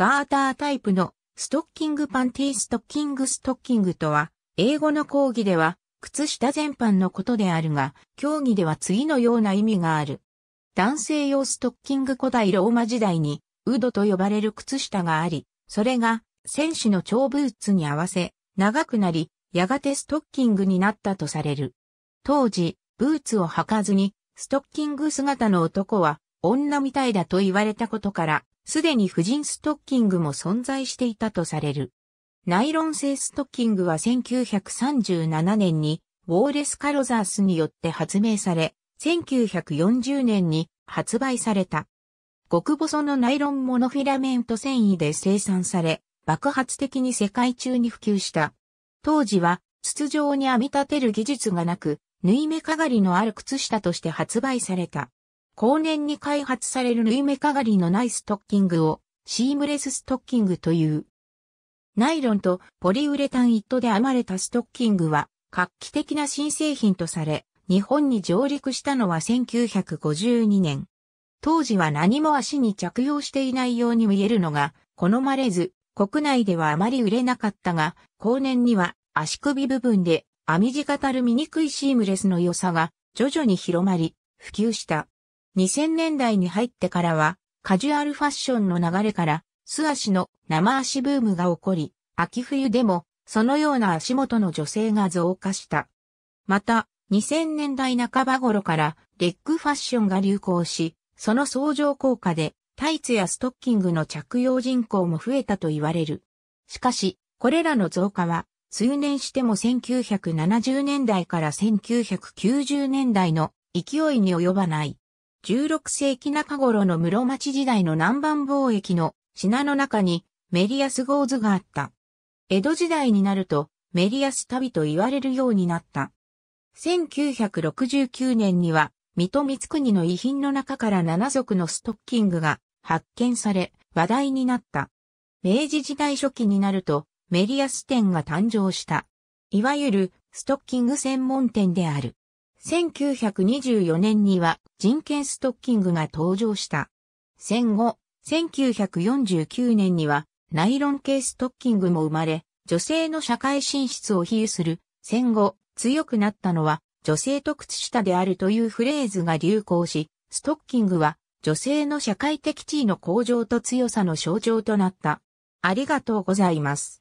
ガータータイプのストッキングパンティーストッキングストッキングとは、英語の講義では、靴下全般のことであるが、競技では次のような意味がある。男性用ストッキング古代ローマ時代に、ウドと呼ばれる靴下があり、それが、選手の長ブーツに合わせ、長くなり、やがてストッキングになったとされる。当時、ブーツを履かずに、ストッキング姿の男は、女みたいだと言われたことから、すでに婦人ストッキングも存在していたとされる。ナイロン製ストッキングは1937年にウォーレス・カロザースによって発明され、1940年に発売された。極細のナイロンモノフィラメント繊維で生産され、爆発的に世界中に普及した。当時は筒状に編み立てる技術がなく、縫い目かがりのある靴下として発売された。後年に開発される縫い目かがりのないストッキングをシームレスストッキングという。ナイロンとポリウレタン糸で編まれたストッキングは画期的な新製品とされ、日本に上陸したのは1952年。当時は何も足に着用していないように見えるのが好まれず、国内ではあまり売れなかったが、後年には足首部分で編み地がたる醜いシームレスの良さが徐々に広まり、普及した。2000年代に入ってからは、カジュアルファッションの流れから、素足の生足ブームが起こり、秋冬でも、そのような足元の女性が増加した。また、2000年代半ば頃から、レッグファッションが流行し、その相乗効果で、タイツやストッキングの着用人口も増えたと言われる。しかし、これらの増加は、通年しても1970年代から1990年代の勢いに及ばない。16世紀中頃の室町時代の南蛮貿易の品の中にメリアスゴーズがあった。江戸時代になるとメリアス旅と言われるようになった。1969年には水戸光国の遺品の中から7足のストッキングが発見され話題になった。明治時代初期になるとメリアス店が誕生した。いわゆるストッキング専門店である。1924年には人権ストッキングが登場した。戦後、1949年にはナイロン系ストッキングも生まれ、女性の社会進出を比喩する戦後、強くなったのは女性と靴下であるというフレーズが流行し、ストッキングは女性の社会的地位の向上と強さの象徴となった。ありがとうございます。